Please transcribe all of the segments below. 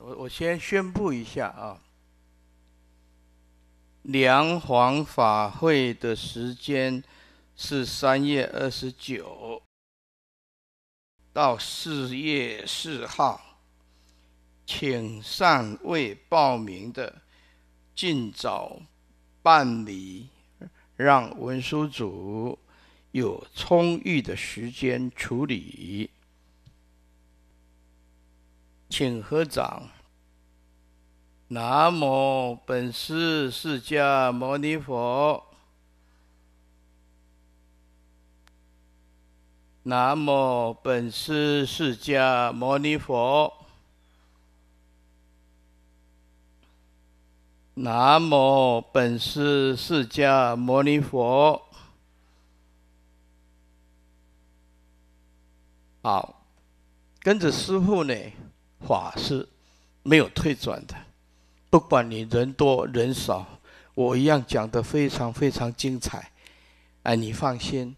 我我先宣布一下啊，梁皇法会的时间是三月二十九到四月四号，请尚未报名的尽早办理，让文书组有充裕的时间处理。请合掌。南无本师释迦牟尼佛。南无本师释迦牟尼佛。南无本师释迦牟尼佛。好，跟着师父呢。法是没有退转的，不管你人多人少，我一样讲的非常非常精彩。哎，你放心，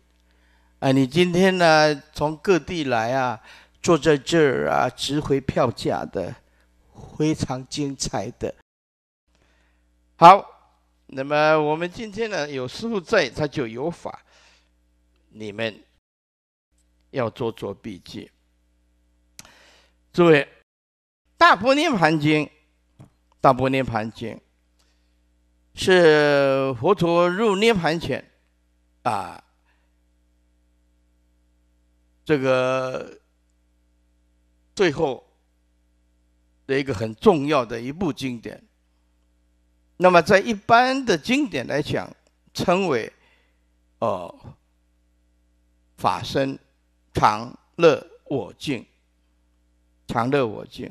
哎，你今天呢从各地来啊，坐在这儿啊，值回票价的，非常精彩的。好，那么我们今天呢，有师傅在，他就有法。你们要做做笔记，诸位。《大波涅盘经》，《大波涅盘经》是佛陀入涅盘前啊，这个最后的一个很重要的一部经典。那么，在一般的经典来讲，称为“哦法身常乐我净，常乐我净”。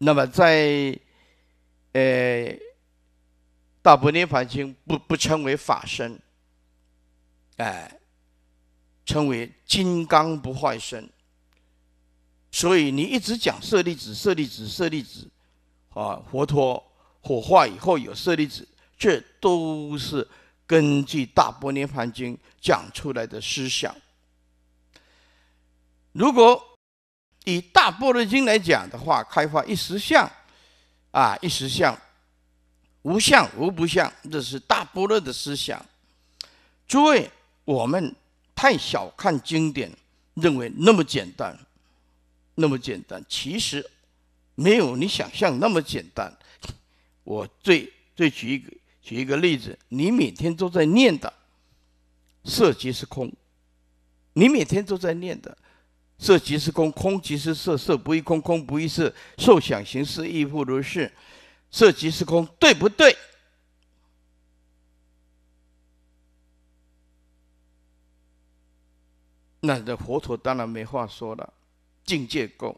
那么在，呃，《大般涅槃经》不不称为法身，哎，称为金刚不坏身。所以你一直讲舍利子，舍利子，舍利子，啊，佛陀火化以后有舍利子，这都是根据《大般涅槃经》讲出来的思想。如果，以大般若经来讲的话，开发一实相，啊，一实相，无相无不像，这是大般若的思想。诸位，我们太小看经典，认为那么简单，那么简单，其实没有你想象那么简单。我最最举一个举一个例子，你每天都在念的，色即是空，你每天都在念的。色即是空，空即是色，色不异空，空不异色，受想行识亦复如是。色即是空，对不对？那这佛陀当然没话说了，境界高。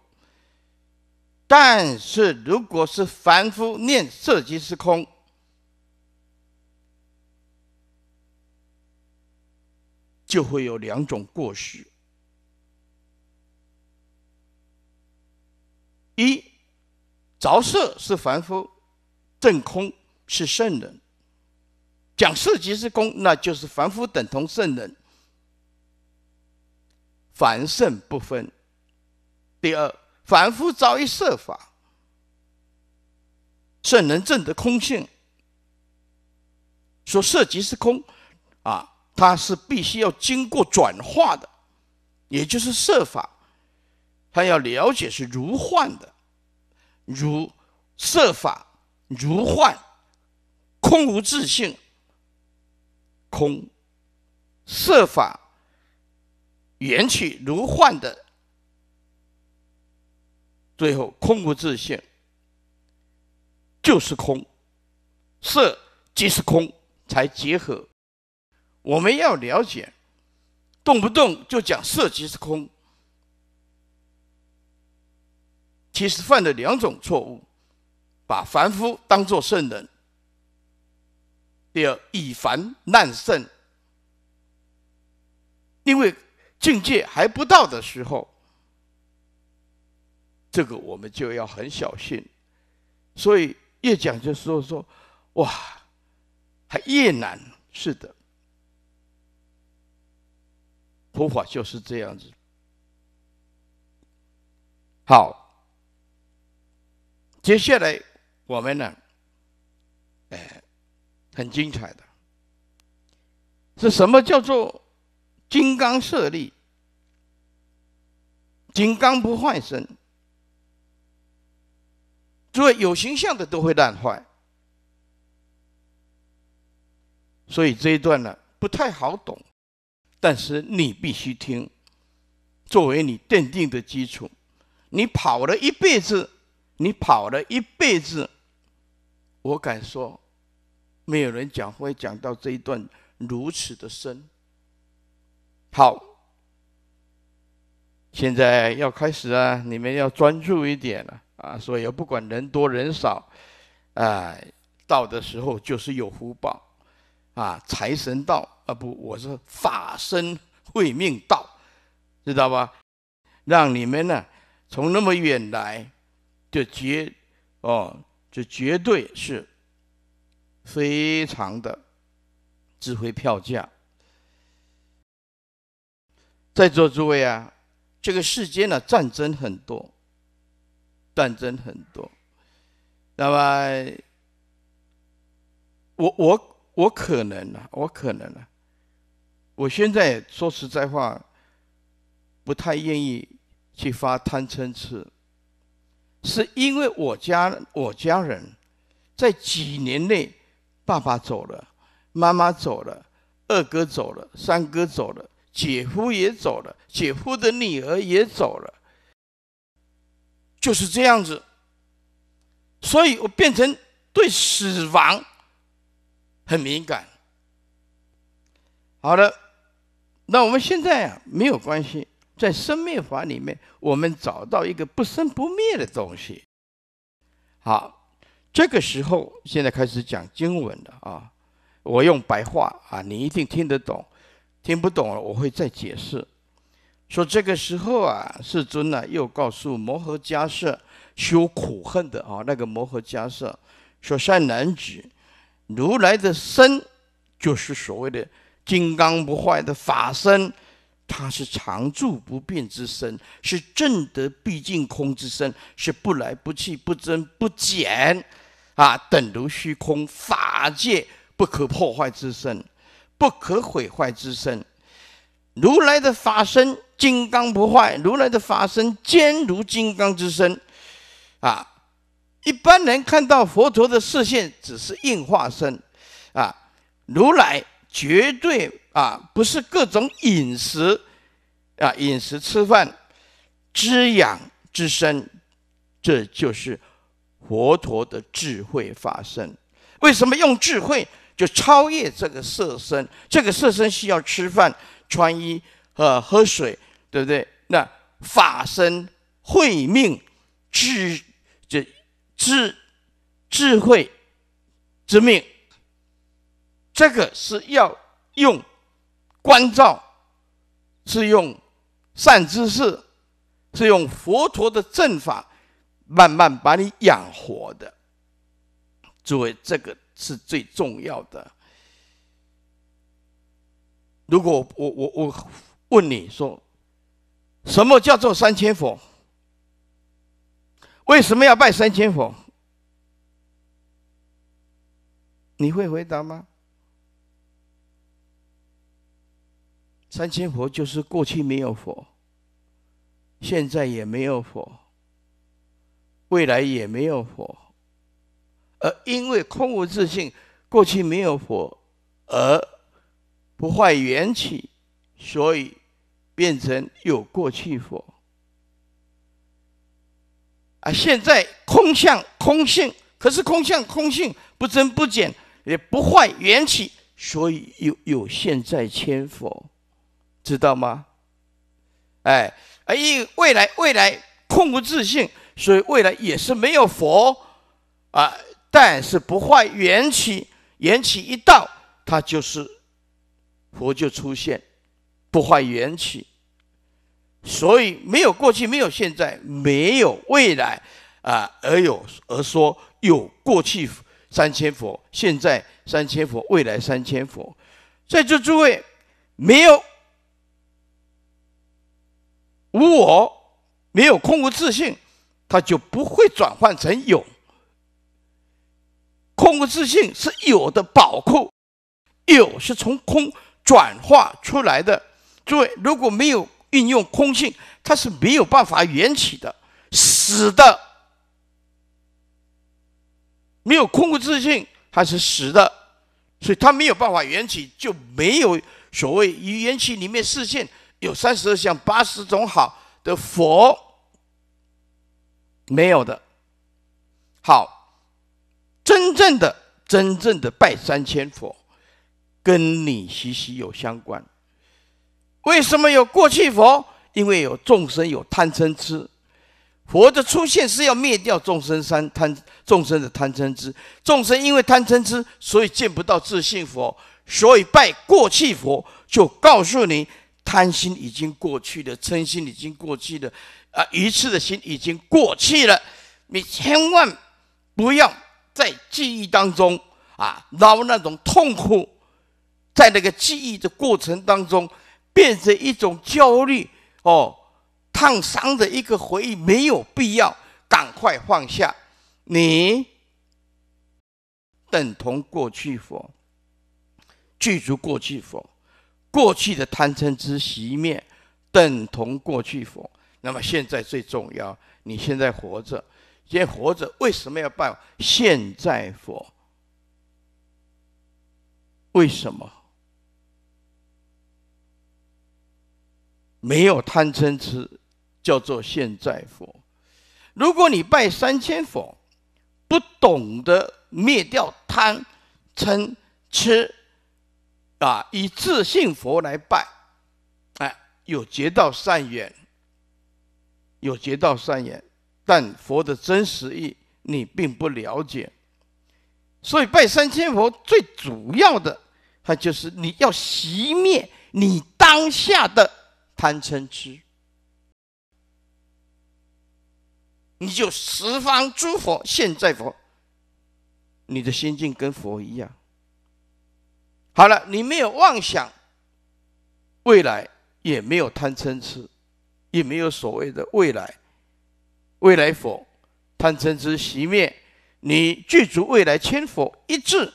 但是如果是凡夫念色即是空，就会有两种过失。一着色是凡夫，正空是圣人。讲色即是空，那就是凡夫等同圣人，凡圣不分。第二，凡夫遭遇色法，圣人证得空性，说色即是空，啊，它是必须要经过转化的，也就是色法，他要了解是如幻的。如设法如幻，空无自性。空设法缘起如幻的，最后空无自性就是空，色即是空才结合。我们要了解，动不动就讲色即是空。其实犯了两种错误，把凡夫当作圣人。第二，以凡滥圣。因为境界还不到的时候，这个我们就要很小心。所以越讲就是说，哇，还越难。是的，佛法就是这样子。好。接下来我们呢，哎，很精彩的，是什么叫做金刚舍利？金刚不坏身，诸位有形象的都会烂坏，所以这一段呢不太好懂，但是你必须听，作为你奠定的基础，你跑了一辈子。你跑了一辈子，我敢说，没有人讲会讲到这一段如此的深。好，现在要开始啊！你们要专注一点了啊！所以不管人多人少，啊，到的时候就是有福报啊！财神到啊！不，我是法身慧命到，知道吧？让你们呢，从那么远来。这绝，哦，这绝对是非常的指挥票价。在座诸位啊，这个世间的战争很多，战争很多。那么，我我我可能呢，我可能呢，我现在说实在话，不太愿意去发贪嗔痴。是因为我家我家人在几年内，爸爸走了，妈妈走了，二哥走了，三哥走了，姐夫也走了，姐夫的女儿也走了，就是这样子，所以我变成对死亡很敏感。好的，那我们现在啊没有关系。在生灭法里面，我们找到一个不生不灭的东西。好，这个时候现在开始讲经文了啊！我用白话啊，你一定听得懂，听不懂了我会再解释。说这个时候啊，世尊呢又告诉摩诃迦叶修苦恨的啊，那个摩诃迦叶说善男子，如来的身就是所谓的金刚不坏的法身。它是常住不变之身，是正得毕竟空之身，是不来不去、不增不减，啊，等如虚空法界不可破坏之身，不可毁坏之身。如来的法身金刚不坏，如来的法身坚如金刚之身，啊，一般人看到佛陀的视线只是应化身，啊，如来绝对。啊，不是各种饮食啊，饮食吃饭，滋养之身，这就是佛陀的智慧法身。为什么用智慧就超越这个色身？这个色身需要吃饭、穿衣和喝水，对不对？那法身慧命智，这智智慧之命，这个是要用。关照是用善知识，是用佛陀的正法，慢慢把你养活的。诸位，这个是最重要的。如果我我我问你说，什么叫做三千佛？为什么要拜三千佛？你会回答吗？三千佛就是过去没有佛，现在也没有佛，未来也没有佛，而因为空无自性，过去没有佛，而不坏缘起，所以变成有过去佛。啊，现在空相空性，可是空相空性不增不减，也不坏缘起，所以有有现在千佛。知道吗？哎，而因未来未来空无自性，所以未来也是没有佛啊。但是不坏缘起，缘起一到，它就是佛就出现，不坏缘起。所以没有过去，没有现在，没有未来啊。而有而说有过去三千佛，现在三千佛，未来三千佛，在座诸位没有。无我，没有空无自性，它就不会转换成有。空无自性是有的宝库，有是从空转化出来的。诸位，如果没有运用空性，它是没有办法缘起的，死的。没有空无自性，它是死的，所以它没有办法缘起，就没有所谓与缘起里面视线。有三十二相八十种好的佛，没有的。好，真正的真正的拜三千佛，跟你息息有相关。为什么有过去佛？因为有众生有贪嗔痴。佛的出现是要灭掉众生三贪，众生的贪嗔痴。众生因为贪嗔痴，所以见不到自信佛，所以拜过去佛，就告诉你。贪心已经过去了，嗔心已经过去了，啊，愚痴的心已经过去了。你千万不要在记忆当中啊，捞那种痛苦，在那个记忆的过程当中，变成一种焦虑哦，烫伤的一个回忆，没有必要，赶快放下。你等同过去佛，具足过去佛。过去的贪嗔痴熄灭，等同过去佛。那么现在最重要，你现在活着，现在活着为什么要拜现在佛？为什么没有贪嗔痴叫做现在佛？如果你拜三千佛，不懂得灭掉贪嗔痴。啊，以自信佛来拜，哎，有结道善缘，有结道善缘，但佛的真实意你并不了解，所以拜三千佛最主要的，它就是你要熄灭你当下的贪嗔痴，你就十方诸佛现在佛，你的心境跟佛一样。好了，你没有妄想未来，也没有贪嗔痴，也没有所谓的未来未来佛，贪嗔痴熄灭，你具足未来千佛一致，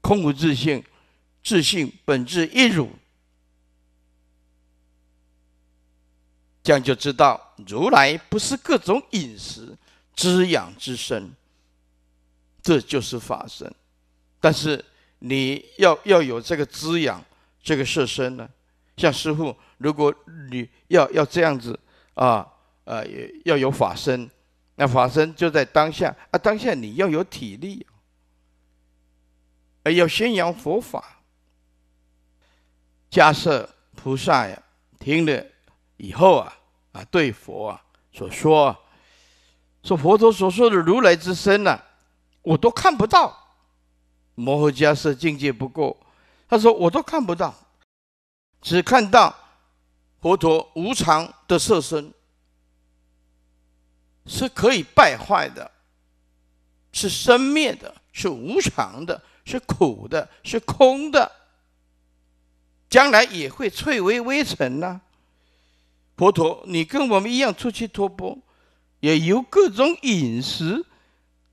空无自性，自性本质一如，这样就知道如来不是各种饮食滋养之身，这就是法身，但是。你要要有这个滋养，这个色身呢？像师傅，如果你要要这样子啊啊，要有法身。那法身就在当下啊，当下你要有体力，要宣扬佛法，假设菩萨呀听了以后啊啊，对佛啊所说啊，说佛陀所说的如来之身呢，我都看不到。摩诃迦尸境界不够，他说我都看不到，只看到佛陀无常的色身是可以败坏的，是生灭的，是无常的，是苦的，是空的，将来也会脆为微尘呐。佛陀，你跟我们一样出去托钵，也由各种饮食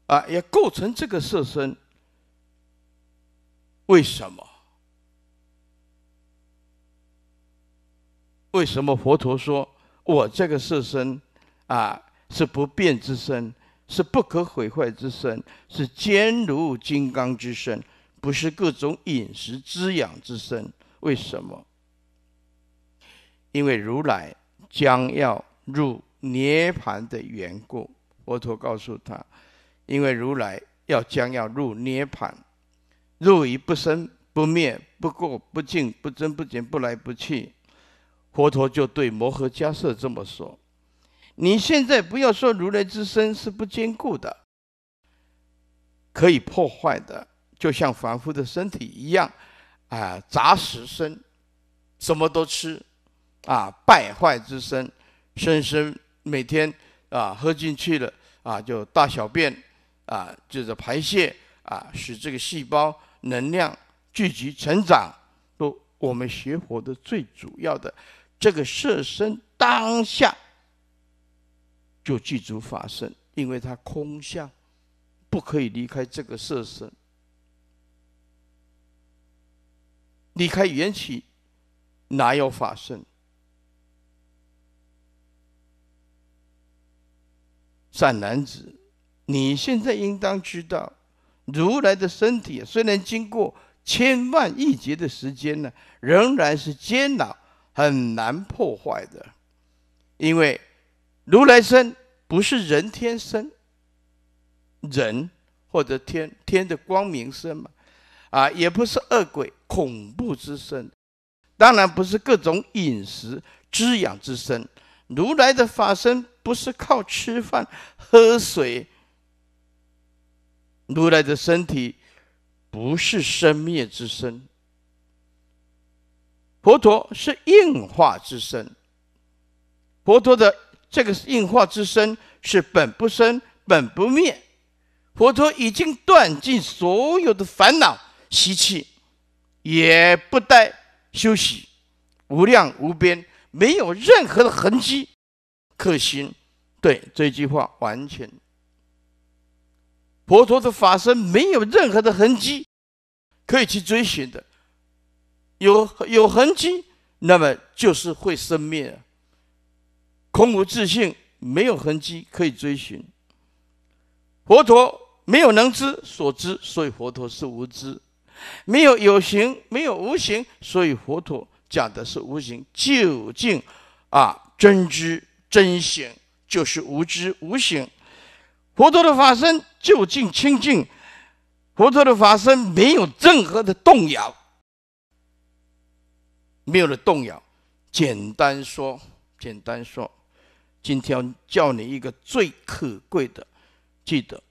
啊，也构成这个色身。为什么？为什么佛陀说我这个色身啊是不变之身，是不可毁坏之身，是坚如金刚之身，不是各种饮食滋养之身？为什么？因为如来将要入涅盘的缘故。佛陀告诉他，因为如来要将要入涅盘。入于不生不灭不垢不净不增不减不来不去，佛陀就对摩诃迦叶这么说：你现在不要说如来之身是不坚固的，可以破坏的，就像凡夫的身体一样，啊，杂食身，什么都吃，啊，败坏之身，生生每天啊喝进去了啊就大小便啊就是排泄啊使这个细胞。能量聚集、成长，都我们学佛的最主要的这个色身当下就具足法身，因为它空相，不可以离开这个色身，离开缘起，哪有法身？善男子，你现在应当知道。如来的身体虽然经过千万亿劫的时间呢，仍然是坚牢，很难破坏的。因为如来身不是人天生，人或者天天的光明身嘛，啊，也不是恶鬼恐怖之身，当然不是各种饮食滋养之身。如来的法身不是靠吃饭喝水。如来的身体不是生灭之身，佛陀是应化之身。佛陀的这个应化之身是本不生、本不灭。佛陀已经断尽所有的烦恼习气，也不待休息，无量无边，没有任何的痕迹。可星，对这句话完全。佛陀的法身没有任何的痕迹可以去追寻的，有有痕迹，那么就是会生灭。空无自性，没有痕迹可以追寻。佛陀没有能知所知，所以佛陀是无知，没有有形，没有无形，所以佛陀讲的是无形究竟，啊，真知真醒就是无知无形。佛陀的法身究竟清净，佛陀的法身没有任何的动摇，没有了动摇。简单说，简单说，今天教你一个最可贵的，记得，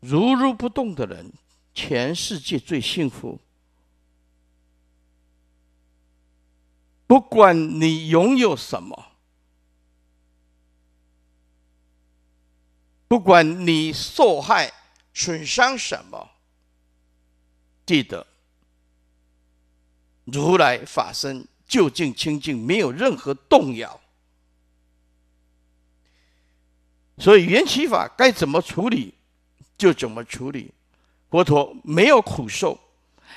如如不动的人，全世界最幸福。不管你拥有什么。不管你受害、损伤什么，记得如来法身究竟清净，没有任何动摇。所以缘起法该怎么处理就怎么处理。佛陀没有苦受，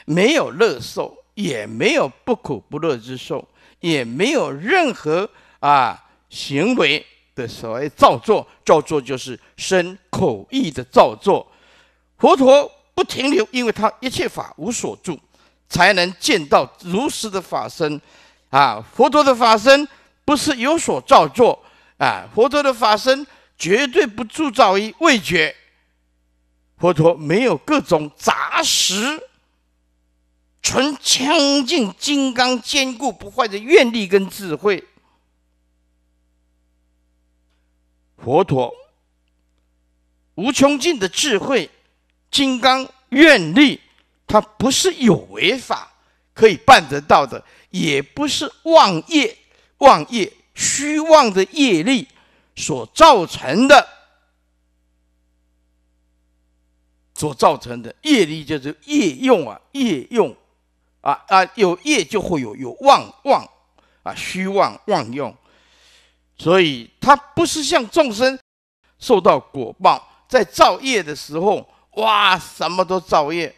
没有乐受，也没有不苦不乐之受，也没有任何啊行为。所谓造作，造作就是身口意的造作。佛陀不停留，因为他一切法无所住，才能见到如实的法身。啊，佛陀的法身不是有所造作啊，佛陀的法身绝对不铸造于味觉。佛陀没有各种杂食，纯清净金刚坚固不坏的愿力跟智慧。佛陀无穷尽的智慧、金刚愿力，它不是有为法可以办得到的，也不是妄业、妄业虚妄的业力所造成的，所造成的业力就是业用啊，业用啊啊，有业就会有有妄妄啊，虚妄妄用。所以，他不是像众生受到果报，在造业的时候，哇，什么都造业，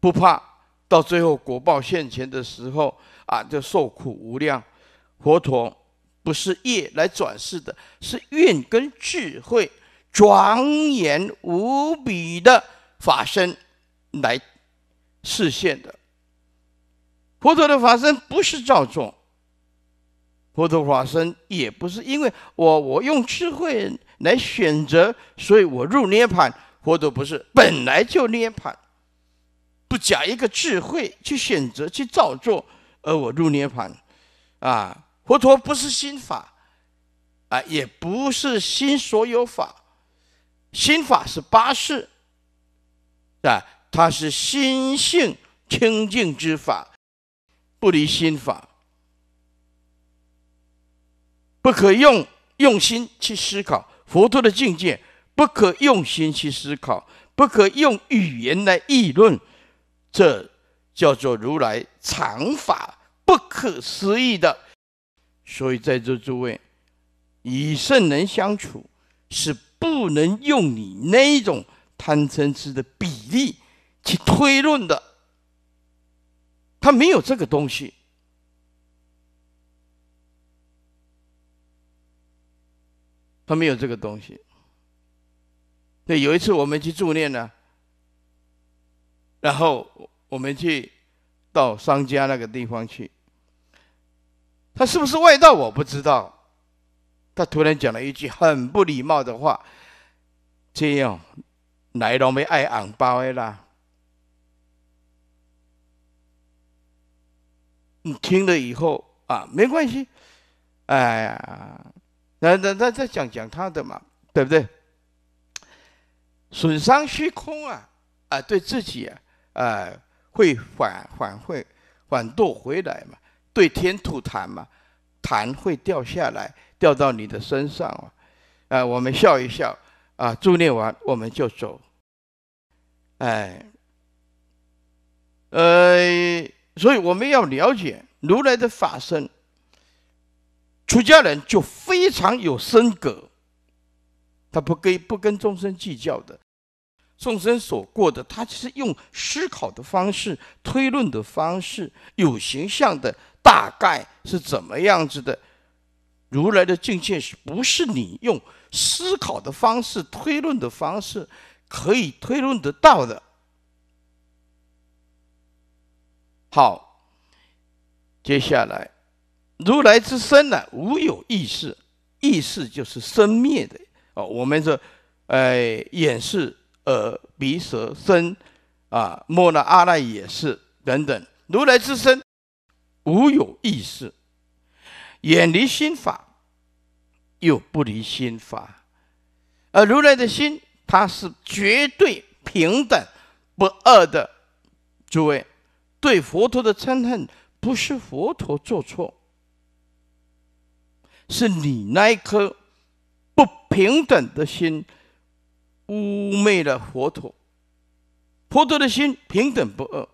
不怕到最后果报现前的时候啊，就受苦无量。佛陀不是业来转世的，是愿跟智慧庄严无比的法身来示现的。佛陀的法身不是造作。佛陀法身也不是因为我我用智慧来选择，所以我入涅槃。佛陀不是本来就涅槃，不假一个智慧去选择去造作，而我入涅槃。啊，佛陀不是心法，啊，也不是心所有法，心法是八式，啊，它是心性清净之法，不离心法。不可用用心去思考佛陀的境界，不可用心去思考，不可用语言来议论，这叫做如来常法不可思议的。所以，在座诸位与圣人相处，是不能用你那种贪嗔痴的比例去推论的，他没有这个东西。他没有这个东西。那有一次我们去助念呢，然后我们去到商家那个地方去，他是不是外道我不知道。他突然讲了一句很不礼貌的话：“，样来道没挨耳包啦？”你听了以后啊，没关系，哎呀。那那那再讲讲他的嘛，对不对？损伤虚空啊啊，对自己啊，啊会反反会反堕回来嘛？对天吐痰嘛，痰会掉下来，掉到你的身上啊！啊，我们笑一笑啊，助念完我们就走。哎，呃，所以我们要了解如来的法身。出家人就非常有身格，他不跟不跟众生计较的，众生所过的，他其实用思考的方式、推论的方式，有形象的大概是怎么样子的。如来的境界是不是你用思考的方式、推论的方式可以推论得到的？好，接下来。如来之身呢，无有意识，意识就是生灭的哦。我们说，呃，眼是、耳、鼻、舌、身，啊，莫那阿赖也是等等。如来之身，无有意识，远离心法，又不离心法。而如来的心，它是绝对平等、不二的。诸位，对佛陀的嗔恨，不是佛陀做错。是你那一颗不平等的心污蔑了佛陀。佛陀的心平等不二，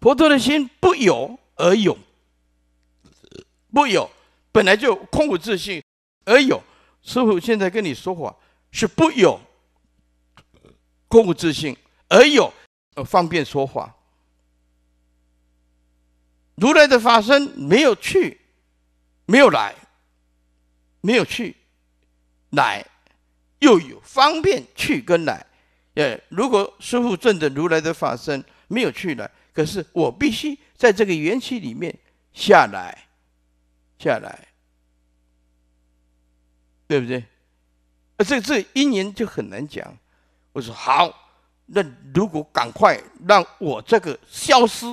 佛陀的心不有而有，不有本来就空无自性，而有师傅现在跟你说话是不有，空无自性而有，方便说话。如来的法身没有去，没有来。没有去，来，又有方便去跟来，呃，如果师父证的如来的法身没有去来，可是我必须在这个缘起里面下来，下来，对不对？而这这因缘就很难讲。我说好，那如果赶快让我这个消失，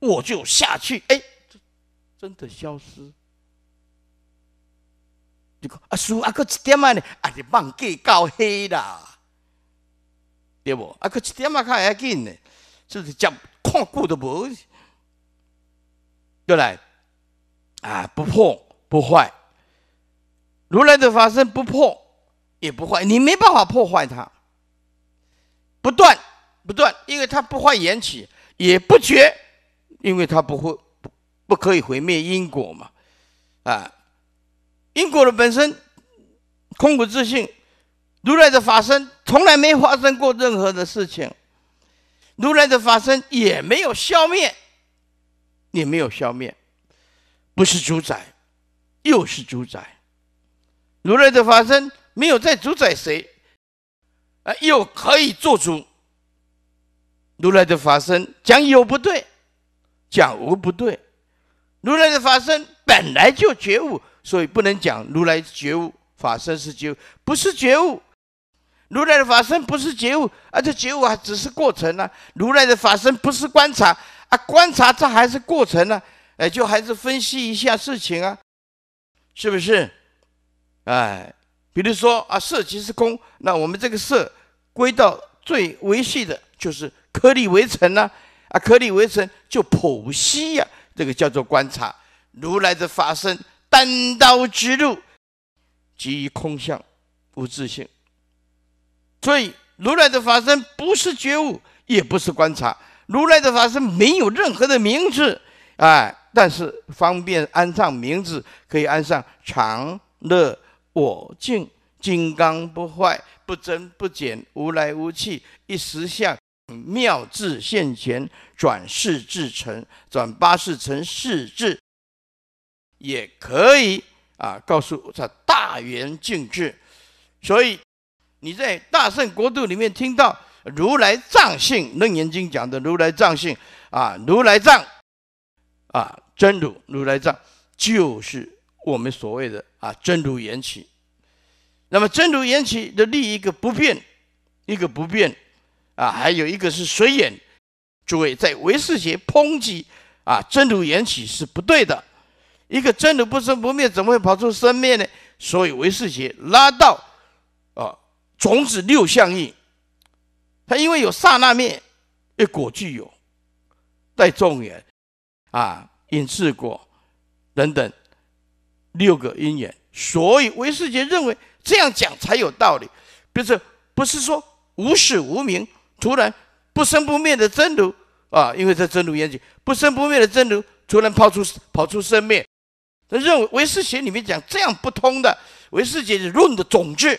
我就下去。哎，真的消失。你讲阿叔阿哥一点啊呢？阿是忘记搞黑啦，对不？阿哥一点啊，卡也紧呢，就是叫矿固的不？对不？啊，不破不坏，如来的法身不破也不坏，你没办法破坏它。不断不断，因为它不坏缘起，也不绝，因为它不会不不可以毁灭因果嘛，啊。因果的本身，空无自性。如来的法身从来没发生过任何的事情，如来的法身也没有消灭，也没有消灭，不是主宰，又是主宰。如来的法身没有在主宰谁，啊，又可以做主。如来的法身讲有不对，讲无不对，如来的法身。本来就觉悟，所以不能讲如来觉悟，法身是觉悟，不是觉悟。如来的法身不是觉悟，而这觉悟还只是过程呢。如来的法身不是观察啊，观察这还是过程呢，哎，就还是分析一下事情啊，是不是？哎，比如说啊，色即是空，那我们这个色归到最维系的就是颗粒微尘呢，啊，颗粒微尘就剖析呀，这个叫做观察。如来的法身，单刀直入，即空相，无自性。所以，如来的法身不是觉悟，也不是观察。如来的法身没有任何的名字，哎，但是方便安上名字，可以安上常乐我净，金刚不坏，不增不减，无来无去，一时相妙智现前，转世至成，转八世成世智。也可以啊，告诉他大圆净智。所以你在大圣国度里面听到如来藏性，《楞严经》讲的如来藏性啊，如来藏啊，真如如来藏就是我们所谓的啊真如缘起。那么真如缘起的另一个不变，一个不变啊，还有一个是水眼。诸位在唯识学抨击啊真如缘起是不对的。一个真如不生不灭，怎么会跑出生灭呢？所以唯识学拉到，啊，种子六相应，它因为有刹那灭，一果具有带种缘，啊，因次果等等六个因缘，所以唯识学认为这样讲才有道理。不是不是说无始无明，突然不生不灭的真如啊，因为在真如缘起，不生不灭的真如突然抛出跑出生灭。他认为《唯识学》里面讲这样不通的，《唯识学》是论的种子，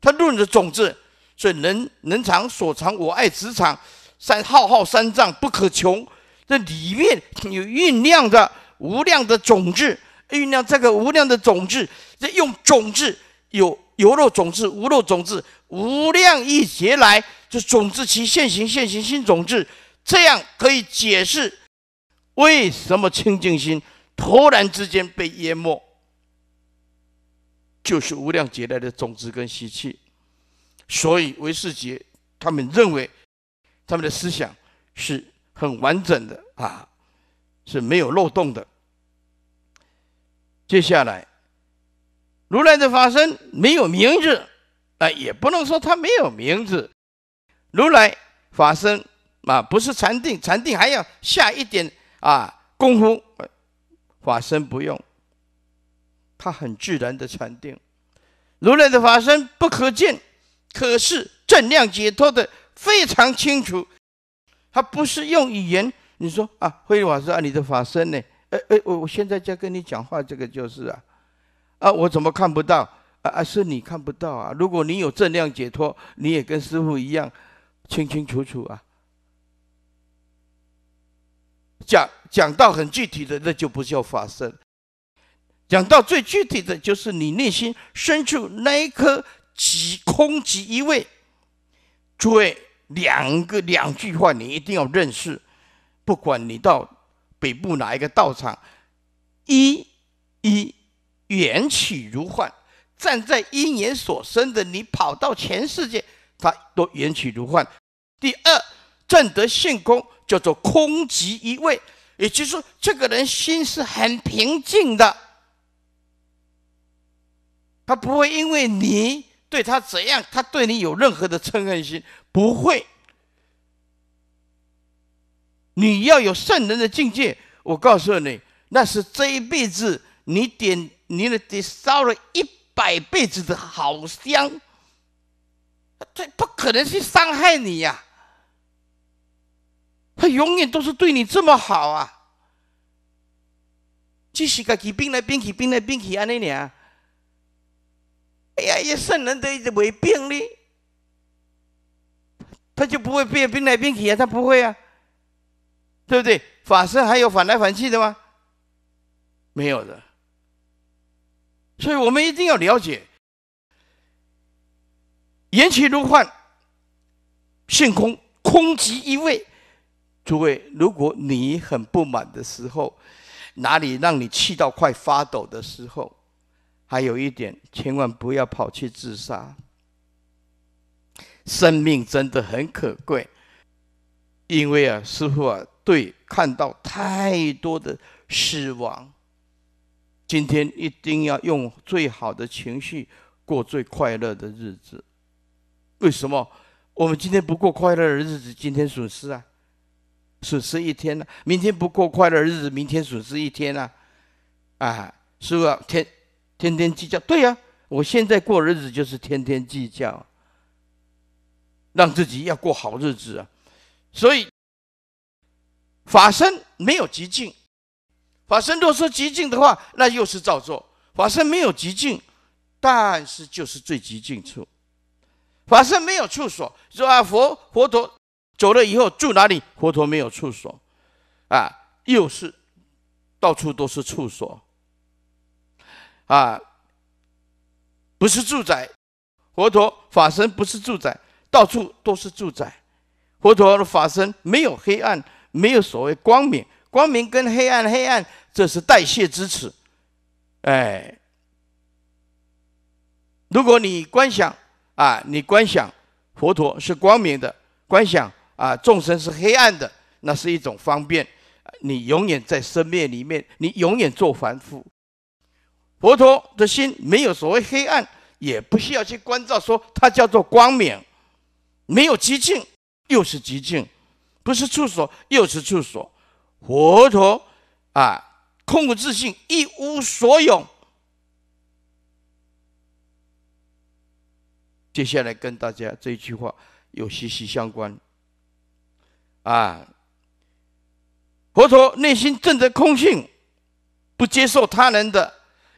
他论的种子，所以能能长所长，我爱职场，三浩浩三藏不可穷，这里面有酝酿的无量的种子，酝酿这个无量的种子，用种子有有肉种子、无肉种子，无量一劫来，就种子其现行现行新种子，这样可以解释为什么清净心。突然之间被淹没，就是无量劫来的种子跟习气，所以唯识劫，他们认为他们的思想是很完整的啊，是没有漏洞的。接下来，如来的法身没有名字，啊，也不能说他没有名字，如来法身啊，不是禅定，禅定还要下一点啊功夫。法身不用，他很自然的传定。如来的法身不可见，可是正量解脱的非常清楚。他不是用语言，你说啊，慧法师啊，你的法身呢？哎哎，我我现在在跟你讲话，这个就是啊啊，我怎么看不到？啊啊，是你看不到啊？如果你有正量解脱，你也跟师傅一样清清楚楚啊。讲讲到很具体的，那就不叫法身；讲到最具体的就是你内心深处那一颗即空即一位。诸位，两个两句话你一定要认识，不管你到北部哪一个道场，一一缘起如幻，站在因缘所生的，你跑到全世界，它都缘起如幻。第二。正得性空，叫做空寂一位，也就是说，这个人心是很平静的。他不会因为你对他怎样，他对你有任何的嗔恨心，不会。你要有圣人的境界，我告诉你，那是这一辈子你点你的烧了一百辈子的好香，他不可能去伤害你呀。他永远都是对你这么好啊！继续自己病来病去，病来病去安尼俩。哎呀，一圣人都一直没病呢，他就不会变病来病去啊，他不会啊，对不对？法师还有反来反去的吗？没有的。所以我们一定要了解：缘起如幻，性空，空即一味。诸位，如果你很不满的时候，哪里让你气到快发抖的时候，还有一点，千万不要跑去自杀。生命真的很可贵，因为啊，师傅啊，对，看到太多的死亡，今天一定要用最好的情绪过最快乐的日子。为什么？我们今天不过快乐的日子，今天损失啊。损失一天了，明天不过快乐日子，明天损失一天了，啊，是是天天天计较，对呀，我现在过日子就是天天计较，让自己要过好日子啊。所以法身没有极境，法身若说极境的话，那又是造作。法身没有极境，但是就是最极境处，法身没有处所。若阿佛佛陀。走了以后住哪里？佛陀没有处所啊，又是到处都是处所啊，不是住宅。佛陀法身不是住宅，到处都是住宅。佛陀的法身没有黑暗，没有所谓光明，光明跟黑暗，黑暗这是代谢之耻。哎，如果你观想啊，你观想佛陀是光明的，观想。啊，众生是黑暗的，那是一种方便。你永远在生灭里面，你永远做凡夫。佛陀的心没有所谓黑暗，也不需要去关照，说它叫做光明。没有寂静，又是寂静；不是处所，又是处所。佛陀啊，空无自性，一无所有。接下来跟大家这一句话有息息相关。啊！佛陀内心正得空性，不接受他人的，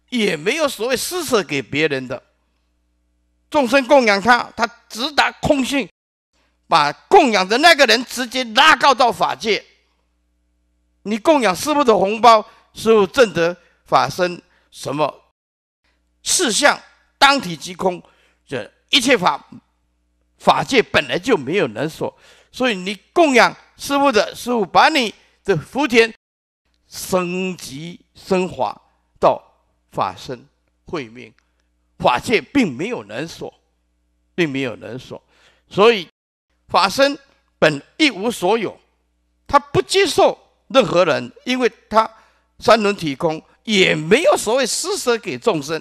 也没有所谓施舍给别人的。众生供养他，他直达空性，把供养的那个人直接拉高到法界。你供养师傅的红包，师傅正得法身，什么？四相当体即空，这一切法，法界本来就没有人所。所以你供养师傅的师傅，把你的福田升级升华到法身慧命，法界并没有人所，并没有人所，所以法身本一无所有，他不接受任何人，因为他三轮体空，也没有所谓施舍给众生，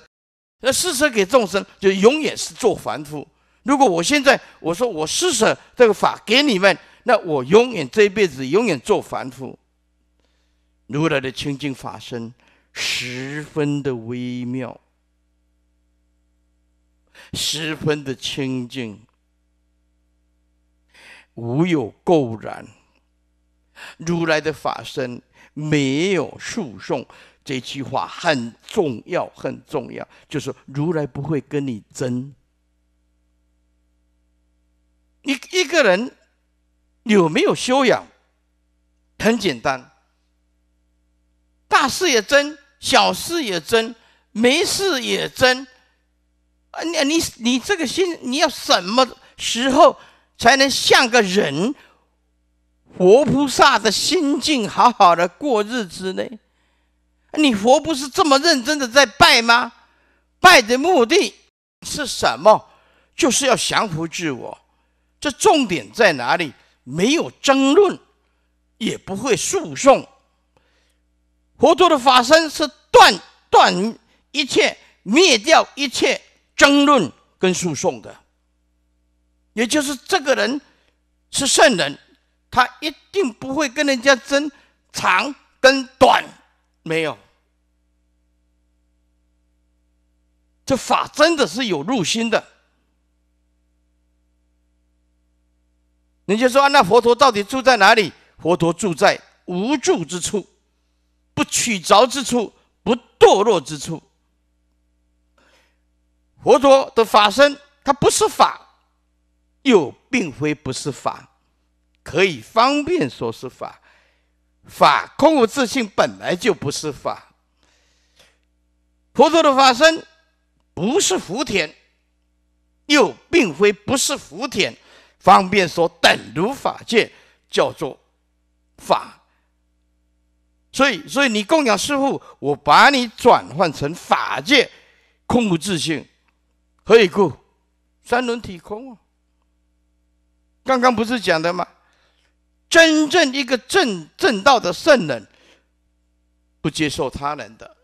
那施舍给众生就永远是做凡夫。如果我现在我说我施舍这个法给你们，那我永远这一辈子永远做凡夫。如来的清净法身，十分的微妙，十分的清净，无有垢染。如来的法身没有诉讼，这句话很重要，很重要，就是如来不会跟你争。你一个人有没有修养？很简单，大事也争，小事也争，没事也争。啊，你你你这个心，你要什么时候才能像个人，活菩萨的心境，好好的过日子呢？你佛不是这么认真的在拜吗？拜的目的是什么？就是要降服自我。这重点在哪里？没有争论，也不会诉讼。佛陀的法身是断断一切、灭掉一切争论跟诉讼的。也就是这个人是圣人，他一定不会跟人家争长跟短。没有，这法真的是有入心的。人家说：“啊，那佛陀到底住在哪里？佛陀住在无助之处，不取着之处，不堕落之处。佛陀的法身，它不是法，又并非不是法，可以方便说是法。法空无自性，本来就不是法。佛陀的法身不是福田，又并非不是福田。”方便说等如法界，叫做法。所以，所以你供养师父，我把你转换成法界，空无自性。何以故？三轮体空。啊！刚刚不是讲的吗？真正一个正正道的圣人，不接受他人的，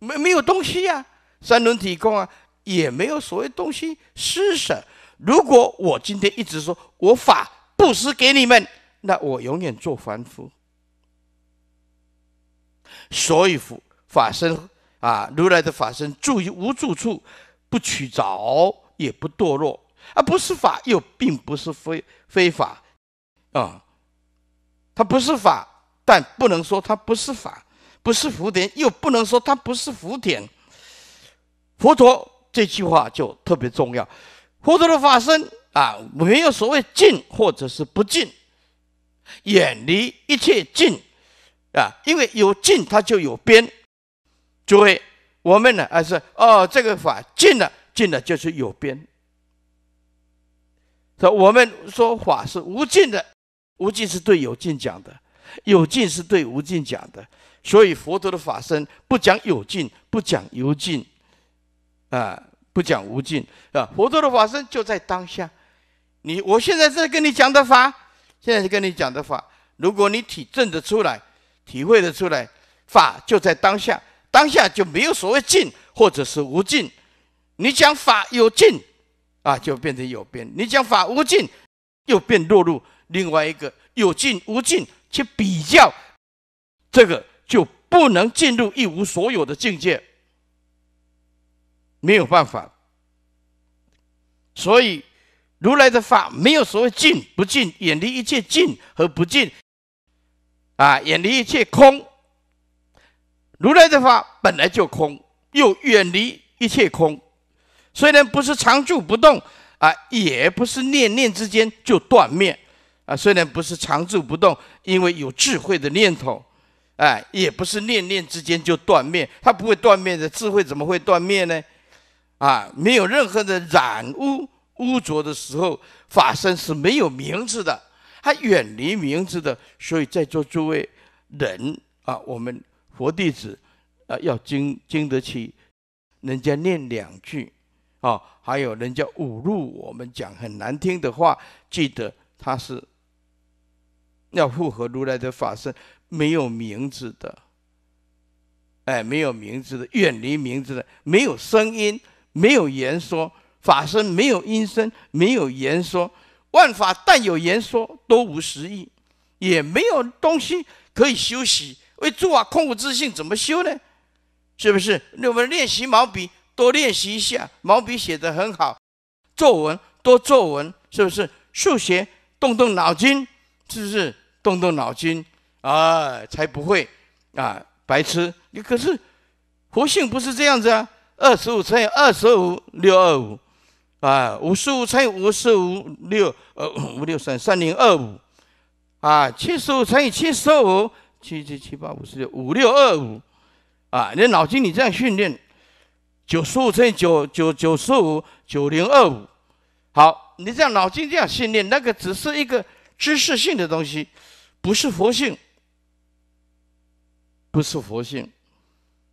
没没有东西啊，三轮体空啊，也没有所谓东西施舍。如果我今天一直说我法布施给你们，那我永远做凡夫。所以佛法身啊，如来的法身住于无住处，不取着，也不堕落。而不是法，又并不是非非法啊。它不是法，但不能说它不是法；不是福田，又不能说它不是福田。佛陀这句话就特别重要。佛陀的法身啊，没有所谓净或者是不净，远离一切净啊，因为有净它就有边。诸位，我们呢，而是哦，这个法净了，净了就是有边。说我们说法是无尽的，无尽是对有尽讲的，有尽是对无尽讲的。所以佛陀的法身不讲有尽，不讲无尽啊。不讲无尽啊，佛陀的法身就在当下。你，我现在在跟你讲的法，现在就跟你讲的法。如果你体证的出来，体会的出来，法就在当下，当下就没有所谓尽或者是无尽。你讲法有尽，啊，就变成有边；你讲法无尽，又变落入另外一个有尽无尽去比较，这个就不能进入一无所有的境界。没有办法，所以如来的法没有所谓进不进，远离一切进和不进。啊，远离一切空。如来的法本来就空，又远离一切空。虽然不是常住不动啊，也不是念念之间就断灭啊。虽然不是常住不动，因为有智慧的念头，哎，也不是念念之间就断灭。他不会断灭的，智慧怎么会断灭呢？啊，没有任何的染污污浊的时候，法身是没有名字的，它远离名字的。所以，在座诸位人啊，我们佛弟子啊，要经经得起人家念两句啊，还有人家侮辱我们讲很难听的话，记得他是要符合如来的法身，没有名字的，哎，没有名字的，远离名字的，没有声音。没有言说，法身没有音声，没有言说，万法但有言说，都无实意，也没有东西可以休息、为做啊！空无自信怎么修呢？是不是？那我们练习毛笔，多练习一下，毛笔写的很好；作文多作文，是不是？数学动动脑筋，是不是？动动脑筋，啊，才不会啊！白痴，你可是佛性不是这样子啊？二十五乘以二十五六二五，啊，五十五乘以五十五六呃五六三三零二五，啊，七十五乘以七十五七七七八五十六五六二五，啊，你脑筋你这样训练，九十五乘以九九九十五九零二五，好，你这样脑筋这样训练，那个只是一个知识性的东西，不是佛性，不是佛性，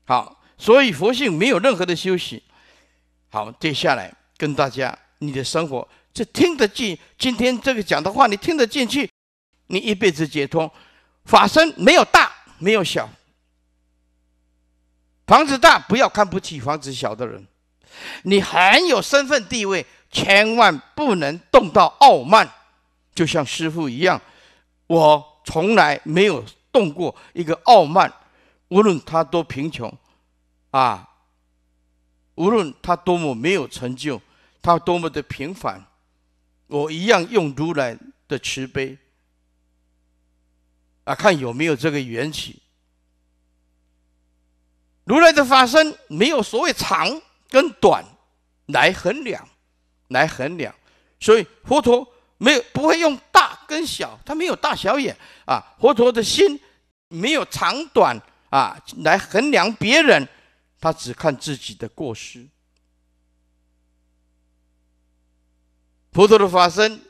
好。所以佛性没有任何的休息。好，接下来跟大家，你的生活，这听得进？今天这个讲的话，你听得进去？你一辈子解脱，法身没有大，没有小。房子大，不要看不起房子小的人。你很有身份地位，千万不能动到傲慢。就像师傅一样，我从来没有动过一个傲慢，无论他多贫穷。啊，无论他多么没有成就，他多么的平凡，我一样用如来的慈悲，啊，看有没有这个缘起。如来的法身没有所谓长跟短来衡量，来衡量，所以佛陀没有不会用大跟小，他没有大小眼啊。佛陀的心没有长短啊，来衡量别人。他只看自己的过失。佛陀的法身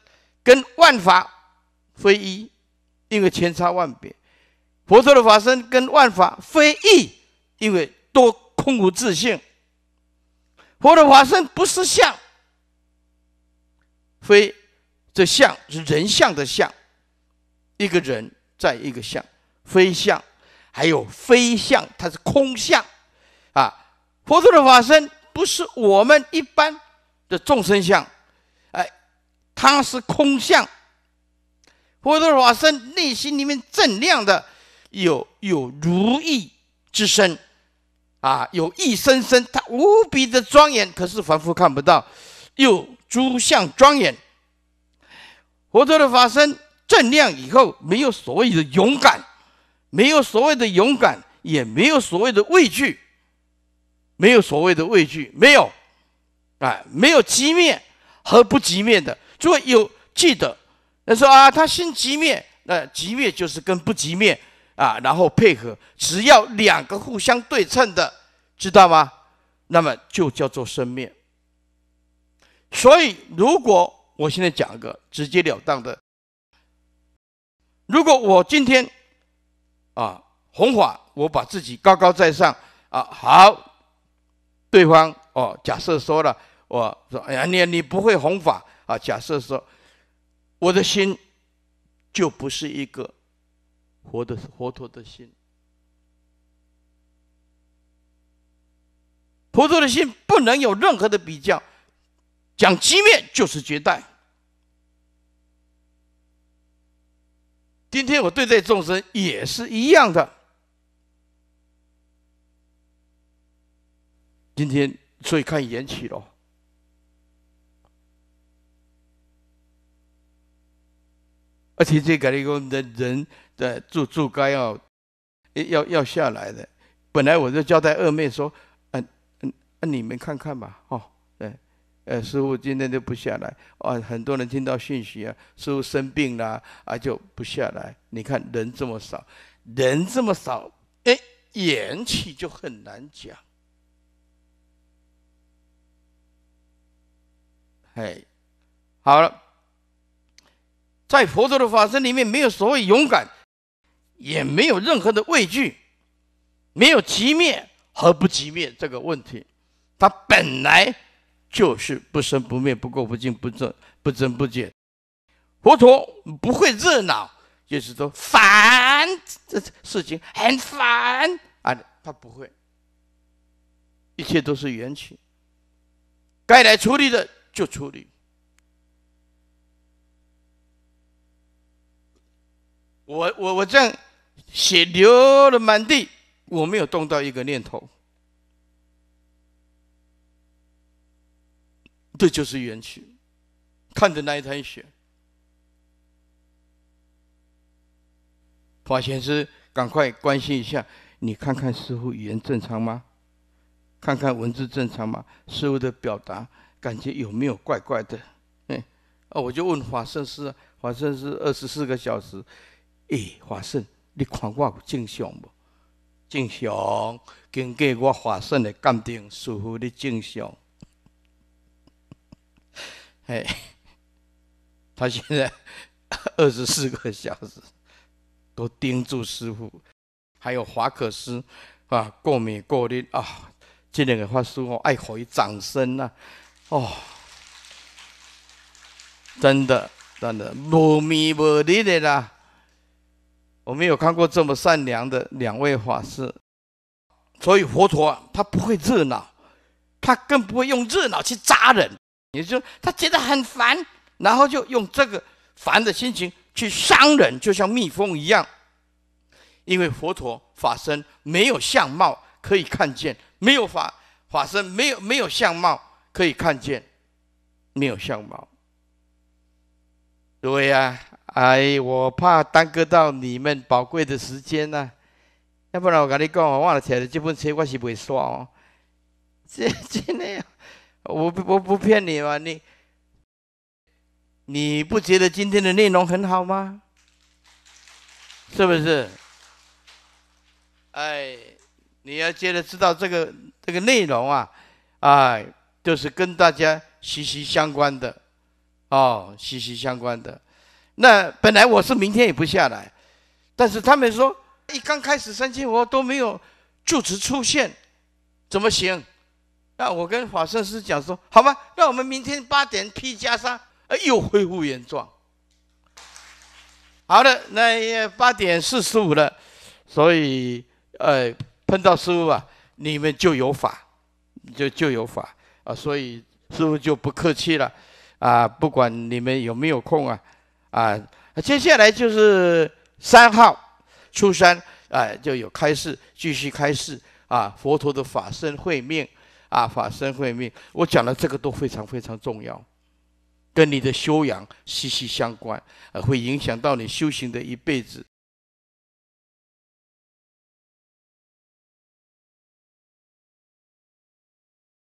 跟万法非一，因为千差万别；佛陀的法身跟万法非一，因为多空无自性。佛陀法身不是相，非这相是人相的相，一个人在一个相，非相，还有非相，它是空相。佛陀的法身不是我们一般的众生相，哎，它是空相。佛陀的法身内心里面正亮的，有有如意之身，啊，有一身身，它无比的庄严，可是凡夫看不到，有诸相庄严。佛陀的法身正亮以后，没有所谓的勇敢，没有所谓的勇敢，也没有所谓的畏惧。没有所谓的畏惧，没有，啊，没有极灭和不极灭的。如果有记得，那说啊，他心极灭，那极灭就是跟不极灭啊，然后配合，只要两个互相对称的，知道吗？那么就叫做生灭。所以，如果我现在讲一个直截了当的，如果我今天啊，红法，我把自己高高在上啊，好。对方哦，假设说了，我说：“哎呀，你你不会弘法啊？”假设说，我的心就不是一个活的佛陀的心。佛陀的心不能有任何的比较，讲机面就是绝代。今天我对待众生也是一样的。今天所以看延期咯。而且这改了一个人的住住该要，要要下来的。本来我就交代二妹说：“嗯嗯，你们看看吧，哦，哎，师傅今天就不下来。”啊，很多人听到讯息啊，师傅生病了啊，就不下来。你看人这么少，人这么少，哎，延期就很难讲。哎，好了，在佛陀的法身里面，没有所谓勇敢，也没有任何的畏惧，没有即灭和不即灭这个问题。他本来就是不生不灭、不垢不净、不增不减。佛陀不会热闹，就是说烦，这事情很烦啊，他不会。一切都是缘起，该来处理的。就处理，我我我这样血流了满地，我没有动到一个念头，这就是缘起。看着那一滩血，法贤师，赶快关心一下，你看看师傅语言正常吗？看看文字正常吗？师傅的表达。感觉有没有怪怪的？嗯，啊，我就问华盛师，华盛师二十四个小时，咦，华盛，你看我有正常不？正常，经过我华盛的鉴定，师傅你正常。哎，他现在 二十四个小时都盯住师傅，还有华克斯啊，过敏过敏啊，这两个法师哦，爱回掌声呐。哦，真的，真的，无名无利的啦！我没有看过这么善良的两位法师，所以佛陀他不会热闹，他更不会用热闹去扎人。也就他觉得很烦，然后就用这个烦的心情去伤人，就像蜜蜂一样。因为佛陀法身没有相貌可以看见，没有法法身没有没有相貌。可以看见，没有相貌。对呀、啊，哎，我怕耽搁到你们宝贵的时间呐，要不然我跟你讲忘了拿的这本书我是不会刷哦。这真的，我我不骗你嘛，你你不觉得今天的内容很好吗？是不是？哎，你要接着知道这个这个内容啊，哎。就是跟大家息息相关的，哦，息息相关的。那本来我是明天也不下来，但是他们说一刚开始三千，佛都没有住持出现，怎么行？那我跟法圣师讲说，好吧，那我们明天八点披袈裟，哎，又恢复原状。好的，那八点四十五了，所以呃，碰到师傅啊，你们就有法，就就有法。啊，所以师傅就不客气了，啊，不管你们有没有空啊，啊，接下来就是三号初三，啊，就有开示，继续开示啊，佛陀的法身会面，啊，法身会面，我讲的这个都非常非常重要，跟你的修养息息相关，呃，会影响到你修行的一辈子。